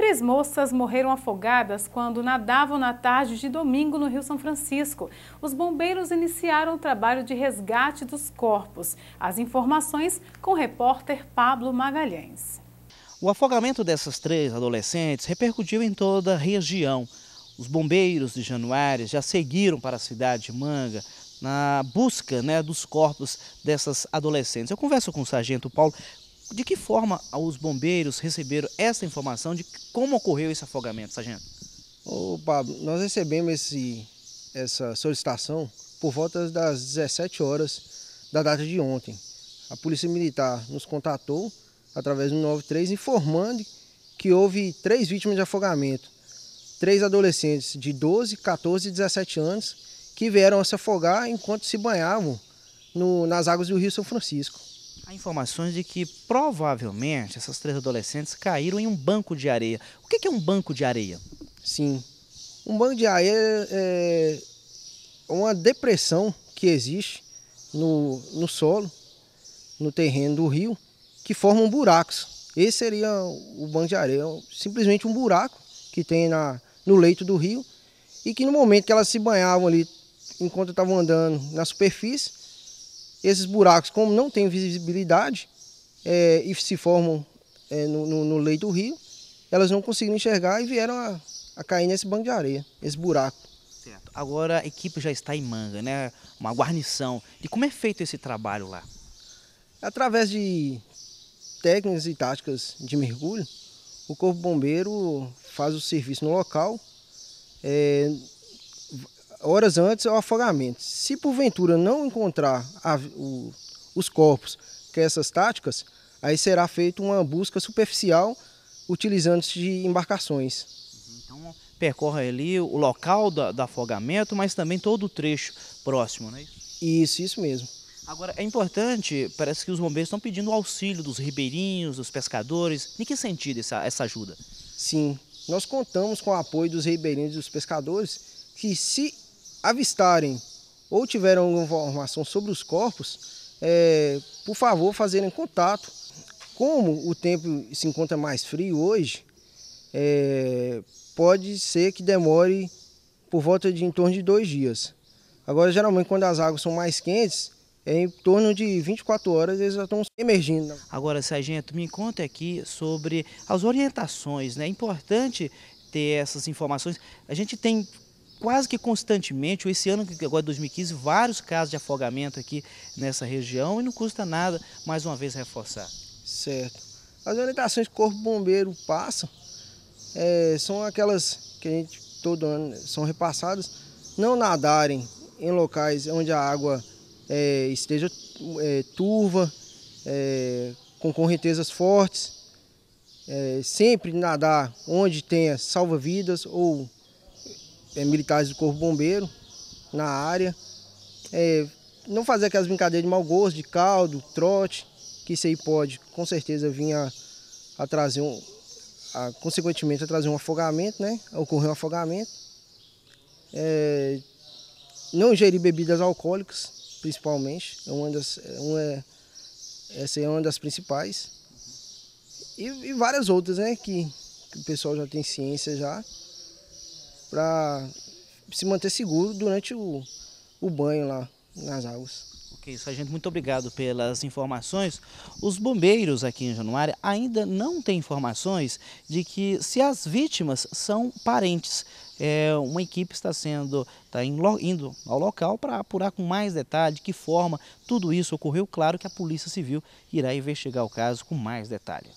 Três moças morreram afogadas quando nadavam na tarde de domingo no Rio São Francisco. Os bombeiros iniciaram o trabalho de resgate dos corpos. As informações com o repórter Pablo Magalhães. O afogamento dessas três adolescentes repercutiu em toda a região. Os bombeiros de Januário já seguiram para a cidade de Manga na busca né, dos corpos dessas adolescentes. Eu converso com o sargento Paulo de que forma os bombeiros receberam essa informação de como ocorreu esse afogamento, sargento? Ô Pablo, nós recebemos esse, essa solicitação por volta das 17 horas da data de ontem. A Polícia Militar nos contatou através do 93 informando que houve três vítimas de afogamento. Três adolescentes de 12, 14 e 17 anos que vieram a se afogar enquanto se banhavam no, nas águas do Rio São Francisco. Há informações de que provavelmente essas três adolescentes caíram em um banco de areia. O que é, é um banco de areia? Sim. Um banco de areia é, é uma depressão que existe no, no solo, no terreno do rio, que formam buracos. Esse seria o banco de areia, simplesmente um buraco que tem na, no leito do rio e que no momento que elas se banhavam ali, enquanto estavam andando na superfície, esses buracos, como não têm visibilidade é, e se formam é, no, no, no, leito do rio, elas não conseguiram enxergar e vieram a, a cair nesse banco de areia, esse buraco. Certo. Agora a equipe já está em manga, né? uma guarnição. E como é feito esse trabalho lá? Através de técnicas e táticas de mergulho, o Corpo Bombeiro faz o serviço no local, é, horas antes ao afogamento. Se porventura não encontrar a, o, os corpos com é essas táticas, aí será feita uma busca superficial utilizando-se de embarcações. Então percorre ali o local do, do afogamento, mas também todo o trecho próximo, não é isso? Isso, isso mesmo. Agora, é importante, parece que os bombeiros estão pedindo o auxílio dos ribeirinhos, dos pescadores. Em que sentido essa, essa ajuda? Sim, nós contamos com o apoio dos ribeirinhos e dos pescadores, que se avistarem ou tiveram alguma informação sobre os corpos, é, por favor, fazerem contato. Como o tempo se encontra mais frio hoje, é, pode ser que demore por volta de em torno de dois dias. Agora, geralmente, quando as águas são mais quentes, é em torno de 24 horas eles já estão emergindo. Agora, Sargento, me conta aqui sobre as orientações. Né? É importante ter essas informações. A gente tem quase que constantemente, ou esse ano, agora 2015, é vários casos de afogamento aqui nessa região e não custa nada mais uma vez reforçar. Certo. As orientações que o Corpo Bombeiro passa é, são aquelas que a gente todo ano são repassadas, não nadarem em locais onde a água é, esteja é, turva, é, com correntezas fortes, é, sempre nadar onde tenha salva-vidas ou é, militares do Corpo Bombeiro na área. É, não fazer aquelas brincadeiras de mau gosto, de caldo, trote, que isso aí pode com certeza vir a, a trazer um. A, consequentemente a trazer um afogamento, né? ocorrer um afogamento. É, não ingerir bebidas alcoólicas, principalmente. É uma das, é, essa é uma das principais. E, e várias outras, né? Que, que o pessoal já tem ciência já para se manter seguro durante o, o banho lá nas águas. Ok, Sargento, muito obrigado pelas informações. Os bombeiros aqui em Januária ainda não têm informações de que se as vítimas são parentes. É, uma equipe está sendo está indo ao local para apurar com mais detalhe de que forma tudo isso ocorreu. Claro que a Polícia Civil irá investigar o caso com mais detalhe.